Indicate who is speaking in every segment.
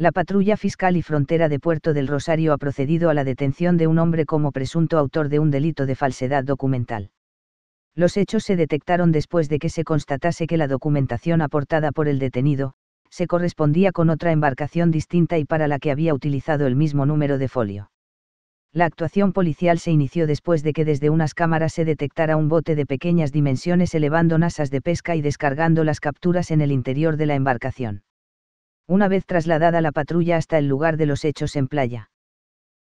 Speaker 1: la patrulla fiscal y frontera de Puerto del Rosario ha procedido a la detención de un hombre como presunto autor de un delito de falsedad documental. Los hechos se detectaron después de que se constatase que la documentación aportada por el detenido, se correspondía con otra embarcación distinta y para la que había utilizado el mismo número de folio. La actuación policial se inició después de que desde unas cámaras se detectara un bote de pequeñas dimensiones elevando nasas de pesca y descargando las capturas en el interior de la embarcación una vez trasladada la patrulla hasta el lugar de los hechos en playa.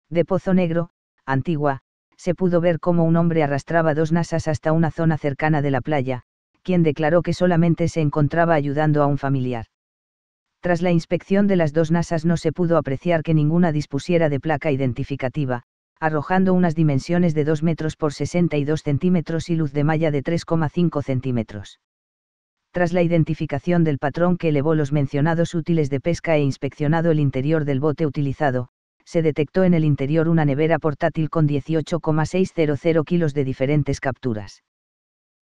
Speaker 1: De Pozo Negro, Antigua, se pudo ver cómo un hombre arrastraba dos nasas hasta una zona cercana de la playa, quien declaró que solamente se encontraba ayudando a un familiar. Tras la inspección de las dos nasas no se pudo apreciar que ninguna dispusiera de placa identificativa, arrojando unas dimensiones de 2 metros por 62 centímetros y luz de malla de 3,5 centímetros tras la identificación del patrón que elevó los mencionados útiles de pesca e inspeccionado el interior del bote utilizado, se detectó en el interior una nevera portátil con 18,600 kilos de diferentes capturas.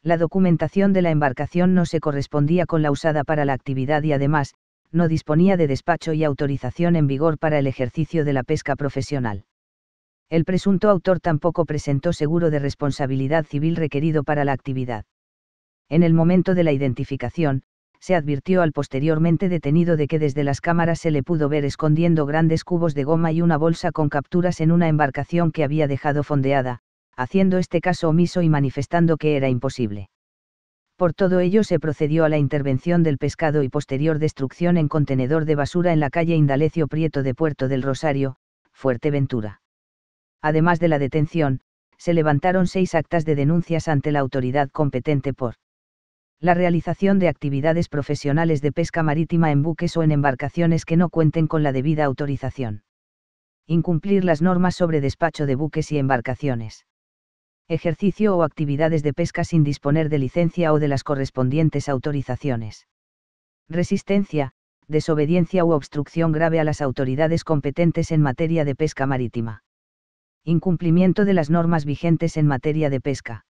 Speaker 1: La documentación de la embarcación no se correspondía con la usada para la actividad y además, no disponía de despacho y autorización en vigor para el ejercicio de la pesca profesional. El presunto autor tampoco presentó seguro de responsabilidad civil requerido para la actividad. En el momento de la identificación, se advirtió al posteriormente detenido de que desde las cámaras se le pudo ver escondiendo grandes cubos de goma y una bolsa con capturas en una embarcación que había dejado fondeada, haciendo este caso omiso y manifestando que era imposible. Por todo ello se procedió a la intervención del pescado y posterior destrucción en contenedor de basura en la calle Indalecio Prieto de Puerto del Rosario, Fuerteventura. Además de la detención, se levantaron seis actas de denuncias ante la autoridad competente por la realización de actividades profesionales de pesca marítima en buques o en embarcaciones que no cuenten con la debida autorización. Incumplir las normas sobre despacho de buques y embarcaciones. Ejercicio o actividades de pesca sin disponer de licencia o de las correspondientes autorizaciones. Resistencia, desobediencia u obstrucción grave a las autoridades competentes en materia de pesca marítima. Incumplimiento de las normas vigentes en materia de pesca